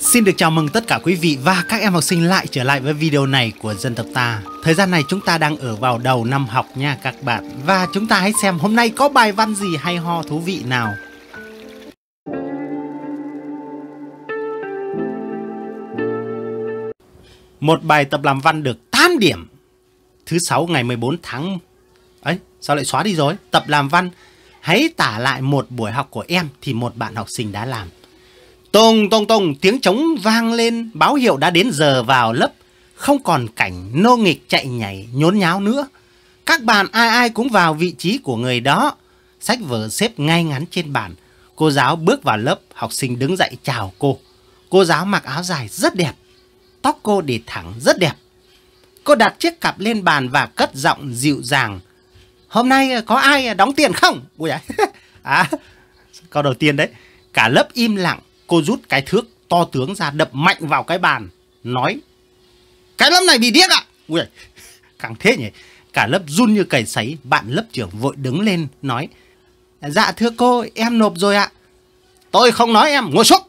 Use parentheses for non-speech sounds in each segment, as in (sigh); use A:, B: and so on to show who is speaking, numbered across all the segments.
A: Xin được chào mừng tất cả quý vị và các em học sinh lại trở lại với video này của dân tộc ta. Thời gian này chúng ta đang ở vào đầu năm học nha các bạn và chúng ta hãy xem hôm nay có bài văn gì hay ho thú vị nào. Một bài tập làm văn được 8 điểm. Thứ sáu ngày 14 tháng ấy, sao lại xóa đi rồi? Tập làm văn Hãy tả lại một buổi học của em thì một bạn học sinh đã làm. Tùng tùng tùng tiếng trống vang lên báo hiệu đã đến giờ vào lớp. Không còn cảnh nô nghịch chạy nhảy nhốn nháo nữa. Các bạn ai ai cũng vào vị trí của người đó. Sách vở xếp ngay ngắn trên bàn. Cô giáo bước vào lớp, học sinh đứng dậy chào cô. Cô giáo mặc áo dài rất đẹp. Tóc cô để thẳng rất đẹp. Cô đặt chiếc cặp lên bàn và cất giọng dịu dàng hôm nay có ai đóng tiền không ui ấy (laughs) à câu đầu tiên đấy cả lớp im lặng cô rút cái thước to tướng ra đập mạnh vào cái bàn nói cái lớp này bị điếc ạ à? ui (laughs) càng thế nhỉ cả lớp run như cầy sấy bạn lớp trưởng vội đứng lên nói dạ thưa cô em nộp rồi ạ tôi không nói em ngồi xuống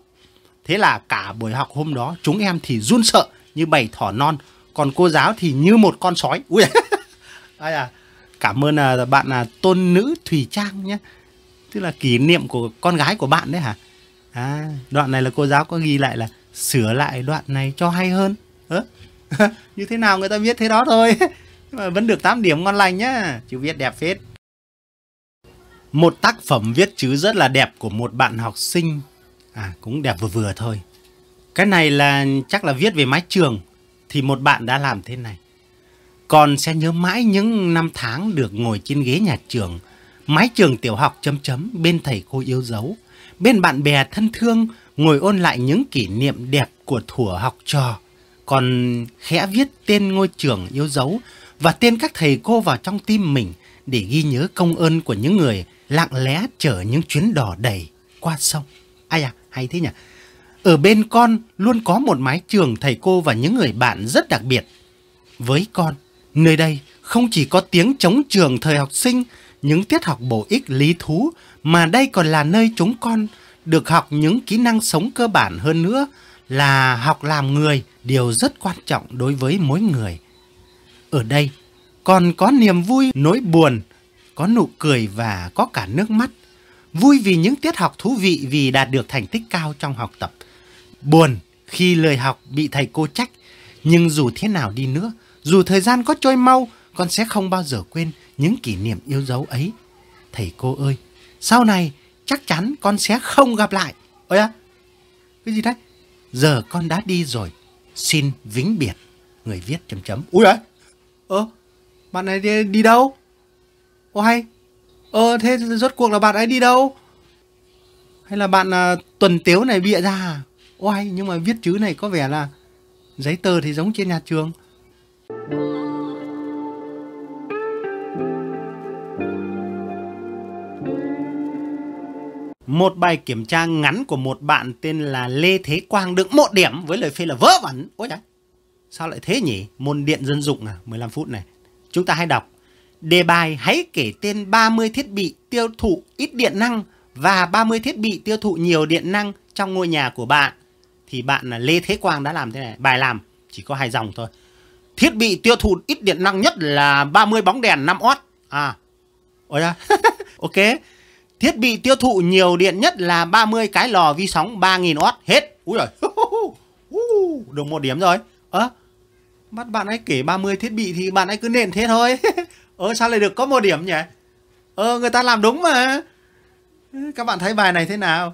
A: thế là cả buổi học hôm đó chúng em thì run sợ như bầy thỏ non còn cô giáo thì như một con sói ui ấy. (laughs) à, cảm ơn à, bạn là tôn nữ thùy trang nhé tức là kỷ niệm của con gái của bạn đấy hả à, đoạn này là cô giáo có ghi lại là sửa lại đoạn này cho hay hơn à, (laughs) như thế nào người ta viết thế đó thôi (laughs) mà vẫn được 8 điểm ngon lành nhá chữ viết đẹp phết một tác phẩm viết chữ rất là đẹp của một bạn học sinh à cũng đẹp vừa vừa thôi cái này là chắc là viết về mái trường thì một bạn đã làm thế này con sẽ nhớ mãi những năm tháng được ngồi trên ghế nhà trường, mái trường tiểu học chấm chấm bên thầy cô yêu dấu, bên bạn bè thân thương, ngồi ôn lại những kỷ niệm đẹp của thủa học trò. Còn khẽ viết tên ngôi trường yêu dấu và tên các thầy cô vào trong tim mình để ghi nhớ công ơn của những người lặng lẽ chở những chuyến đò đầy qua sông. Ai à, hay thế nhỉ? Ở bên con luôn có một mái trường thầy cô và những người bạn rất đặc biệt. Với con, Nơi đây không chỉ có tiếng chống trường thời học sinh, những tiết học bổ ích lý thú, mà đây còn là nơi chúng con được học những kỹ năng sống cơ bản hơn nữa là học làm người, điều rất quan trọng đối với mỗi người. Ở đây, còn có niềm vui, nỗi buồn, có nụ cười và có cả nước mắt. Vui vì những tiết học thú vị vì đạt được thành tích cao trong học tập. Buồn khi lời học bị thầy cô trách, nhưng dù thế nào đi nữa, dù thời gian có trôi mau, con sẽ không bao giờ quên những kỷ niệm yêu dấu ấy. Thầy cô ơi, sau này chắc chắn con sẽ không gặp lại. Ôi à, cái gì đấy? Giờ con đã đi rồi, xin vĩnh biệt. Người viết chấm chấm. Úi đấy, ơ, bạn này đi, đi đâu? Ô hay, ờ thế rốt cuộc là bạn ấy đi đâu? Hay là bạn à, tuần tiếu này bịa ra à? Oai nhưng mà viết chữ này có vẻ là giấy tờ thì giống trên nhà trường một bài kiểm tra ngắn của một bạn tên là Lê Thế Quang được một điểm với lời phê là vớ vẩn. Ôi trời, sao lại thế nhỉ? Môn điện dân dụng à, 15 phút này. Chúng ta hay đọc. Đề bài hãy kể tên 30 thiết bị tiêu thụ ít điện năng và 30 thiết bị tiêu thụ nhiều điện năng trong ngôi nhà của bạn. Thì bạn là Lê Thế Quang đã làm thế này. Bài làm chỉ có hai dòng thôi. Thiết bị tiêu thụ ít điện năng nhất là 30 bóng đèn 5W. À. Ôi da. (laughs) ok. Thiết bị tiêu thụ nhiều điện nhất là 30 cái lò vi sóng 3000W hết. Úi giời. (laughs) Được một điểm rồi. Ơ. À, bắt bạn ấy kể 30 thiết bị thì bạn ấy cứ nền thế thôi. ờ (laughs) sao lại được có một điểm nhỉ? Ờ người ta làm đúng mà. Các bạn thấy bài này thế nào?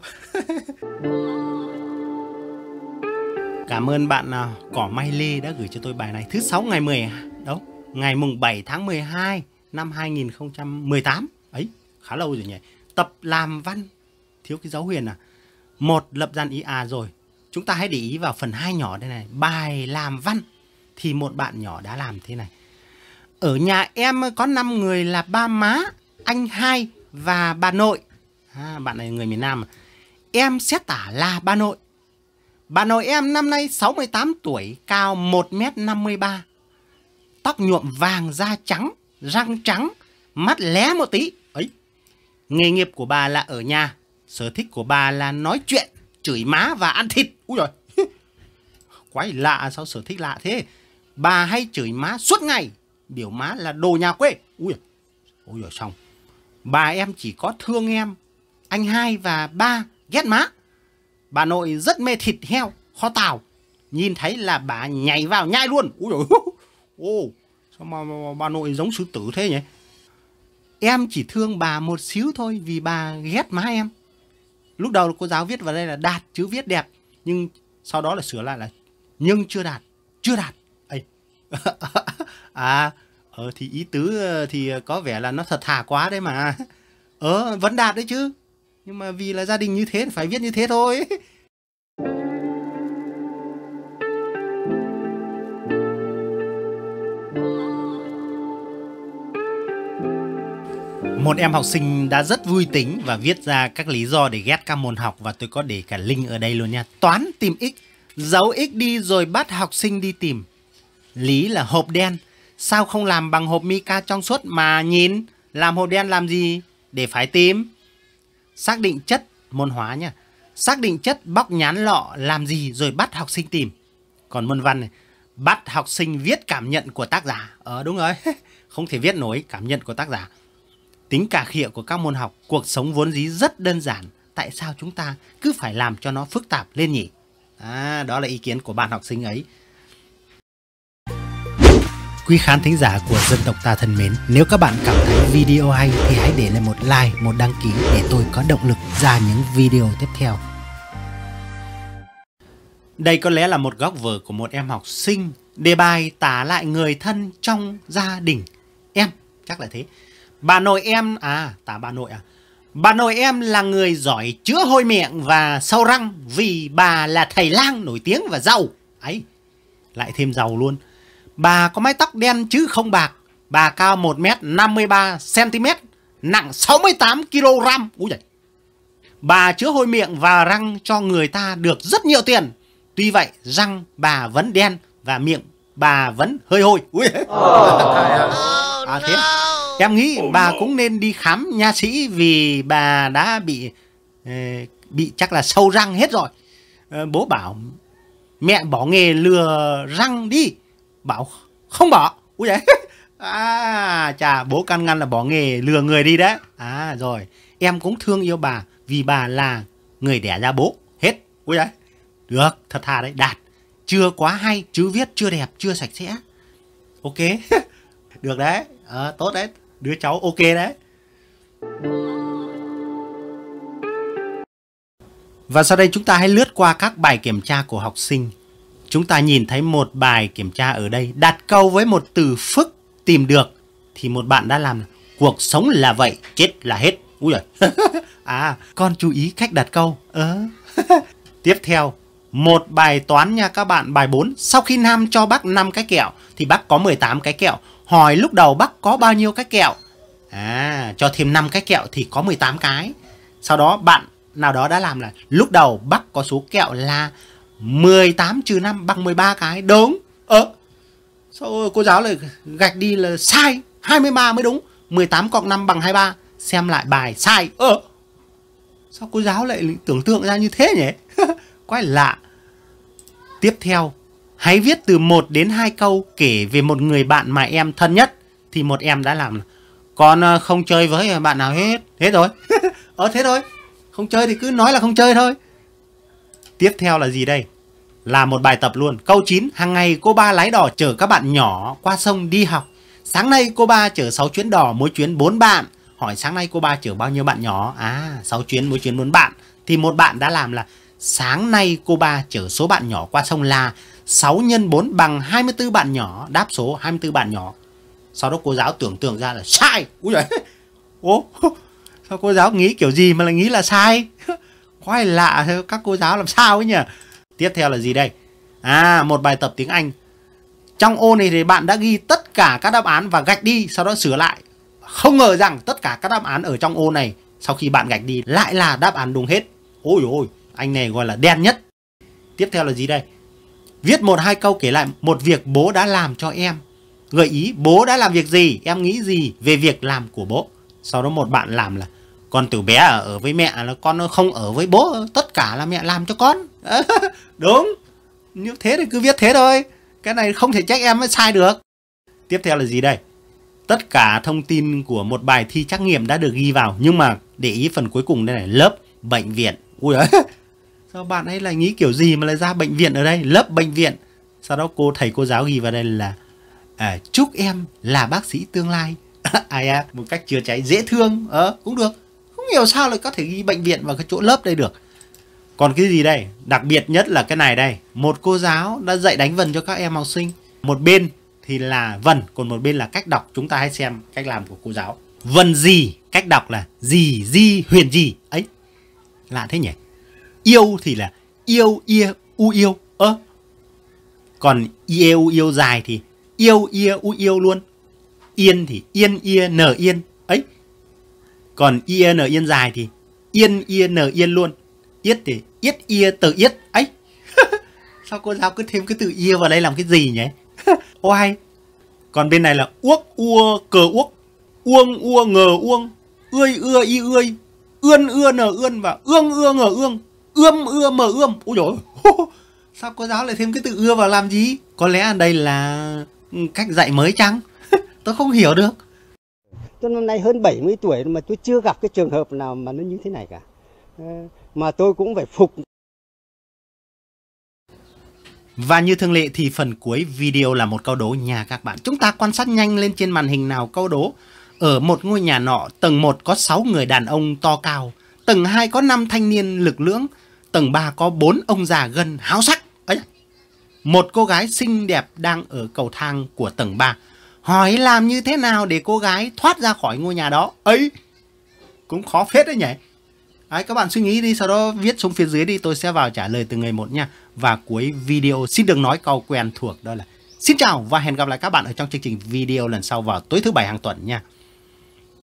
A: Cảm ơn bạn à, Cỏ Mai Lê đã gửi cho tôi bài này thứ sáu ngày 10 à, đâu, ngày mùng 7 tháng 12 năm 2018. Ấy, khá lâu rồi nhỉ. Tập làm văn thiếu cái dấu huyền à. Một lập dàn ý à rồi. Chúng ta hãy để ý vào phần hai nhỏ đây này, bài làm văn thì một bạn nhỏ đã làm thế này. Ở nhà em có 5 người là ba má, anh hai và bà nội. À, bạn này người miền Nam. À. Em sẽ tả là bà nội. Bà nội em năm nay 68 tuổi, cao 1m53. Tóc nhuộm vàng, da trắng, răng trắng, mắt lé một tí. ấy Nghề nghiệp của bà là ở nhà, sở thích của bà là nói chuyện, chửi má và ăn thịt. Úi rồi (laughs) quái lạ sao sở thích lạ thế. Bà hay chửi má suốt ngày, biểu má là đồ nhà quê. Úi Ôi rồi xong. Bà em chỉ có thương em, anh hai và ba ghét má. Bà nội rất mê thịt heo, kho tàu. Nhìn thấy là bà nhảy vào nhai luôn. Úi dồi, ô, sao mà, mà bà nội giống sư tử thế nhỉ? Em chỉ thương bà một xíu thôi vì bà ghét má em. Lúc đầu cô giáo viết vào đây là đạt chứ viết đẹp. Nhưng sau đó là sửa lại là nhưng chưa đạt, chưa đạt. Ây. (laughs) à, ờ, thì ý tứ ờ, thì có vẻ là nó thật thà quá đấy mà. Ờ, vẫn đạt đấy chứ. Nhưng mà vì là gia đình như thế thì phải viết như thế thôi. (laughs) Một em học sinh đã rất vui tính và viết ra các lý do để ghét các môn học và tôi có để cả link ở đây luôn nha. Toán tìm x, giấu x đi rồi bắt học sinh đi tìm. Lý là hộp đen, sao không làm bằng hộp mica trong suốt mà nhìn, làm hộp đen làm gì để phải tìm. Xác định chất môn hóa nha. Xác định chất bóc nhán lọ làm gì rồi bắt học sinh tìm. Còn môn văn này, bắt học sinh viết cảm nhận của tác giả. Ờ đúng rồi, (laughs) không thể viết nổi cảm nhận của tác giả tính cả khịa của các môn học, cuộc sống vốn dĩ rất đơn giản, tại sao chúng ta cứ phải làm cho nó phức tạp lên nhỉ? À, đó là ý kiến của bạn học sinh ấy. Quý khán thính giả của dân tộc ta thân mến, nếu các bạn cảm thấy video hay thì hãy để lại một like, một đăng ký để tôi có động lực ra những video tiếp theo. Đây có lẽ là một góc vở của một em học sinh, đề bài tả lại người thân trong gia đình. Em, chắc là thế. Bà nội em à, tả bà nội à. Bà nội em là người giỏi chữa hôi miệng và sâu răng vì bà là thầy lang nổi tiếng và giàu. Ấy, lại thêm giàu luôn. Bà có mái tóc đen chứ không bạc. Bà cao 1m53cm, nặng 68kg. Úi giời. Bà chữa hôi miệng và răng cho người ta được rất nhiều tiền. Tuy vậy, răng bà vẫn đen và miệng bà vẫn hơi hôi. Ui. Oh. (laughs) à thế. Em nghĩ bà cũng nên đi khám nha sĩ vì bà đã bị ờ, bị chắc là sâu răng hết rồi. Ờ, bố bảo mẹ bỏ nghề lừa răng đi. Bảo không bỏ. Úi đấy. (laughs) À, chà, bố căn ngăn là bỏ nghề lừa người đi đấy. À rồi, em cũng thương yêu bà vì bà là người đẻ ra bố. Hết. Úi đấy. Được, thật thà đấy, đạt. Chưa quá hay, chứ viết chưa đẹp, chưa sạch sẽ. Ok. (laughs) Được đấy. À, tốt đấy đứa cháu ok đấy và sau đây chúng ta hãy lướt qua các bài kiểm tra của học sinh chúng ta nhìn thấy một bài kiểm tra ở đây đặt câu với một từ phức tìm được thì một bạn đã làm cuộc sống là vậy chết là hết ui giời (laughs) à con chú ý cách đặt câu ờ (laughs) tiếp theo một bài toán nha các bạn, bài 4. Sau khi Nam cho bác 5 cái kẹo thì bác có 18 cái kẹo. Hỏi lúc đầu bác có bao nhiêu cái kẹo? À, cho thêm 5 cái kẹo thì có 18 cái. Sau đó bạn nào đó đã làm là lúc đầu bác có số kẹo là 18 trừ 5 bằng 13 cái. Đúng. Ơ. Ờ, sao cô giáo lại gạch đi là sai, 23 mới đúng. 18 cộng 5 bằng 23. Xem lại bài sai. Ơ. Ờ, sao cô giáo lại tưởng tượng ra như thế nhỉ? (laughs) quái lạ Tiếp theo, hãy viết từ 1 đến 2 câu kể về một người bạn mà em thân nhất. Thì một em đã làm Con ờ, không chơi với bạn nào hết. Thế rồi. (laughs) ờ thế thôi. Không chơi thì cứ nói là không chơi thôi. Tiếp theo là gì đây? Là một bài tập luôn. Câu 9. Hàng ngày cô ba lái đỏ chở các bạn nhỏ qua sông đi học. Sáng nay cô ba chở 6 chuyến đỏ, mỗi chuyến 4 bạn. Hỏi sáng nay cô ba chở bao nhiêu bạn nhỏ? À, 6 chuyến, mỗi chuyến 4 bạn. Thì một bạn đã làm là Sáng nay cô ba chở số bạn nhỏ qua sông La 6 x 4 bằng 24 bạn nhỏ Đáp số 24 bạn nhỏ Sau đó cô giáo tưởng tượng ra là sai Úi giời Ô, sao cô giáo nghĩ kiểu gì mà lại nghĩ là sai quá lạ Các cô giáo làm sao ấy nhỉ Tiếp theo là gì đây À một bài tập tiếng Anh Trong ô này thì bạn đã ghi tất cả các đáp án và gạch đi Sau đó sửa lại Không ngờ rằng tất cả các đáp án ở trong ô này Sau khi bạn gạch đi lại là đáp án đúng hết Ôi ôi anh này gọi là đen nhất. Tiếp theo là gì đây? Viết một hai câu kể lại một việc bố đã làm cho em. Gợi ý bố đã làm việc gì, em nghĩ gì về việc làm của bố. Sau đó một bạn làm là con từ bé ở, với mẹ là con không ở với bố, tất cả là mẹ làm cho con. (laughs) Đúng. Như thế thì cứ viết thế thôi. Cái này không thể trách em mới sai được. Tiếp theo là gì đây? Tất cả thông tin của một bài thi trắc nghiệm đã được ghi vào nhưng mà để ý phần cuối cùng đây này, lớp, bệnh viện. Ui ơi sao bạn ấy lại nghĩ kiểu gì mà lại ra bệnh viện ở đây lớp bệnh viện sau đó cô thầy cô giáo ghi vào đây là à, chúc em là bác sĩ tương lai (laughs) ai à, một cách chứa cháy dễ thương ờ à, cũng được không hiểu sao lại có thể ghi bệnh viện vào cái chỗ lớp đây được còn cái gì đây đặc biệt nhất là cái này đây một cô giáo đã dạy đánh vần cho các em học sinh một bên thì là vần còn một bên là cách đọc chúng ta hãy xem cách làm của cô giáo vần gì cách đọc là gì di huyền gì ấy lạ thế nhỉ Yêu thì là yêu yê u yêu ơ. Còn ie u yêu dài thì yêu yê u yêu luôn. Yên thì yên yê n yên ấy. Còn ie n yên dài thì yên yê n yên luôn. Yết thì yết yê tờ yết ấy. (laughs) Sao cô giáo cứ thêm cái từ yê vào đây làm cái gì nhỉ? (laughs) Oai. Còn bên này là uốc ua cờ uốc. Uông ua ngờ uông. Ươi ưa y ươi. Ươn ưa nở ươn và ương ưa ngờ ương ươm ưa mở ươm ôi dồi sao cô giáo lại thêm cái từ ưa vào làm gì có lẽ đây là ừ, cách dạy mới chăng (laughs) tôi không hiểu được tôi năm nay hơn 70 tuổi mà tôi chưa gặp cái trường hợp nào mà nó như thế này cả ờ, mà tôi cũng phải phục và như thường lệ thì phần cuối video là một câu đố nhà các bạn. Chúng ta quan sát nhanh lên trên màn hình nào câu đố. Ở một ngôi nhà nọ, tầng 1 có 6 người đàn ông to cao, tầng 2 có 5 thanh niên lực lưỡng, tầng 3 có bốn ông già gần háo sắc. Ấy, một cô gái xinh đẹp đang ở cầu thang của tầng 3. Hỏi làm như thế nào để cô gái thoát ra khỏi ngôi nhà đó. Ấy, cũng khó phết đấy nhỉ. Đấy, các bạn suy nghĩ đi, sau đó viết xuống phía dưới đi, tôi sẽ vào trả lời từng người một nha. Và cuối video xin đừng nói câu quen thuộc đó là Xin chào và hẹn gặp lại các bạn ở trong chương trình video lần sau vào tối thứ bảy hàng tuần nha.